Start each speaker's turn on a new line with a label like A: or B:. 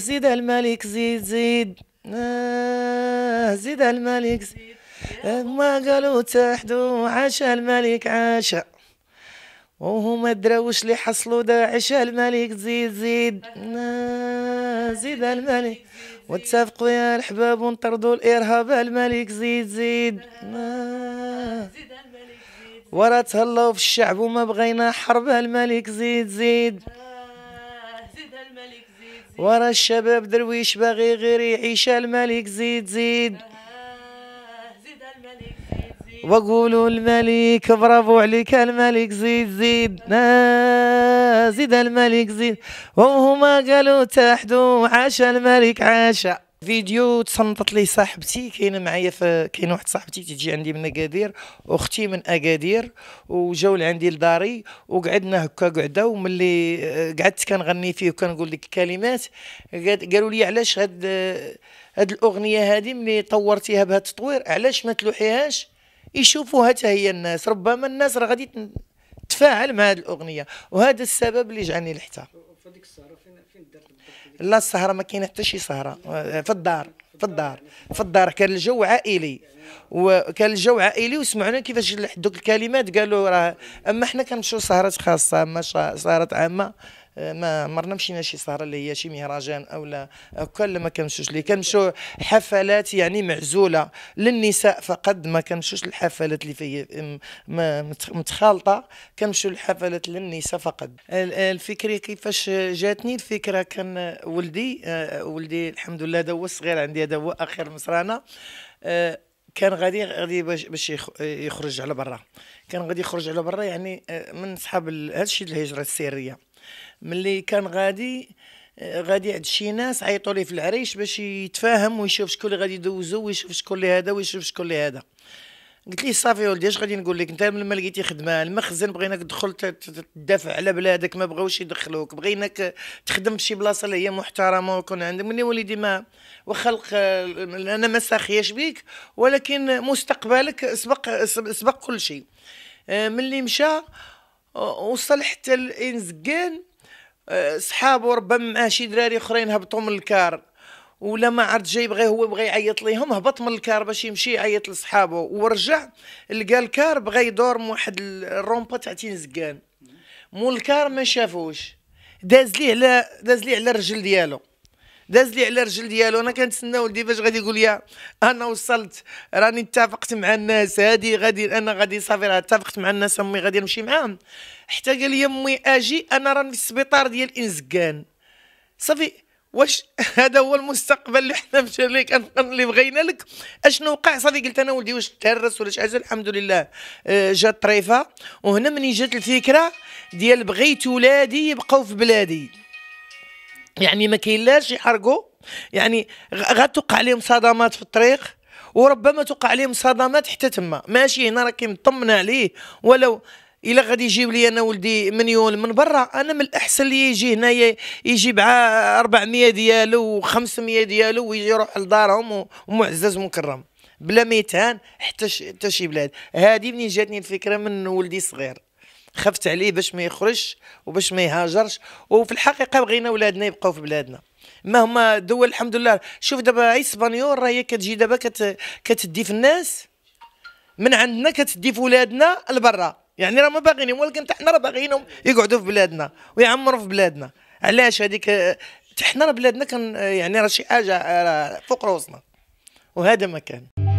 A: زيد الملك زيد زيد آه زيد الملك زيد ما قالوا تحدو عاش الملك عاشا وهما دراوش اللي حصلوا داعش الملك زيد زيد آه زيد الملك واتفقوا يا الحباب ونطردوا الارهاب الملك زيد زيد آه ورا تهلاو في الشعب وما بغينا حرب الملك زيد زيد آه ورا الشباب درويش باغي غير يعيش الملك زيد زيد وقولوا الملك برافو عليك الملك زيد زيد زيد الملك زيد وهما قالوا تحدو عاش الملك عاشا فيديو تصنتت لي صاحبتي كاينه معايا في كاين واحد صاحبتي تجي عندي من اكادير اختي من اكادير وجاو لعندي لداري وقعدنا هكا قعده وملي آه، قعدت كنغني فيه وكنقول ديك الكلمات قالوا لي علاش هاد آه، هاد الاغنيه هادي ملي طورتيها بهذا التطوير علاش ما تلوحيهاش يشوفوها حتى هي الناس ربما الناس راه غادي تفاعل مع هاد الاغنيه وهذا السبب اللي جعلني لحتها هذيك السهره فين فين درت لا السهره ما كاين حتى شي سهره آه، في الدار في الدار في الدار كان الجو عائلي وكان الجو عائلي وسمعنا كيفاش دوك الكلمات قالوا راه اما حنا كنمشيو سهرات خاصه اما سهرات عامه ما مرنا مشينا شي سهره اللي هي شي مهرجان او لا كل ما كنمشوش اللي كنمشيو حفلات يعني معزوله للنساء فقد ما كنمشوش الحفلات اللي فيها متخالطه كنمشيو الحفلات للنساء فقط الفكره كيفاش جاتني الفكره كان ولدي آه، ولدي الحمد لله هذا هو الصغير عندي هذا هو اخر مصرانه آه، كان غادي غادي باش يخرج على برا كان غادي يخرج على برا يعني آه، من صحاب الشيء الهجره السريه ملي كان غادي غادي عند شي ناس عيطوا لي في العريش باش يتفاهم ويشوف شكون اللي غادي يدوزو ويشوف شكون اللي هذا ويشوف شكون اللي هذا قلت ليه صافي ولدي اش غادي نقول لك انت ما لقيتي خدمه المخزن بغيناك تدخل تدافع على بلادك ما بغاوش يدخلوك بغيناك تخدم في شي بلاصه اللي هي محترمه ويكون عندك مني وليدي ما وخلق انا ما ساخياش بيك ولكن مستقبلك سبق سبق كل شيء آه، ملي مشى وصل حتى الانزقان آه، صحابو ربما معاه شي دراري اخرين هبطوا من الكار ولا ما عرض جاي بغى هو بغى يعيط ليهم هبط من الكار باش يمشي يعيط لصحابه ورجع لقى الكار بغى يدور من واحد الرومبا تاع تينزكان مول الكار ما شافوش داز ليه على داز ليه على الرجل ديالو داز لي على الرجل ديالو انا كنتسنى ولدي باش غادي يقول لي انا وصلت راني اتفقت مع الناس هادي غادي انا غادي صافي راه اتفقت مع الناس امي غادي نمشي معاهم حتى قال لي امي اجي انا راني في السبيطار ديال انزكان صافي واش هذا هو المستقبل اللي حنا مشى كان اللي بغينا لك اشنو وقع صافي قلت انا ولدي واش تهرس ولا شي حاجه الحمد لله آه، جات طريفه وهنا مني جات الفكره ديال بغيت ولادي يبقاو في بلادي يعني ما كاين يحرقوا يعني غتوقع عليهم صدمات في الطريق وربما توقع لهم صدمات حتى تما ماشي هنا راكي مطمن عليه ولو الا غادي يجيب لي انا ولدي مليون من برا انا من الاحسن لي يجي هنا يجي 400 ديالو و500 ديالو ويجي يروح لدارهم ومعزز ومكرم بلا ميتان حتى حتى شي بلاد هذه منين جاتني الفكره من ولدي صغير خفت عليه باش ما يخرجش وباش ما يهاجرش وفي الحقيقه بغينا اولادنا يبقاو في بلادنا ما هما دول الحمد لله شوف دابا اي راه راهي كتجي دابا كت كتدي في الناس من عندنا كتدي في ولادنا لبرا يعني راه ما باغينهم ولكن حنا راه باغينهم يقعدوا في بلادنا ويعمروا في بلادنا علاش هذيك حنا راه بلادنا كان يعني راه شي حاجه فوق راسنا وهذا ما كان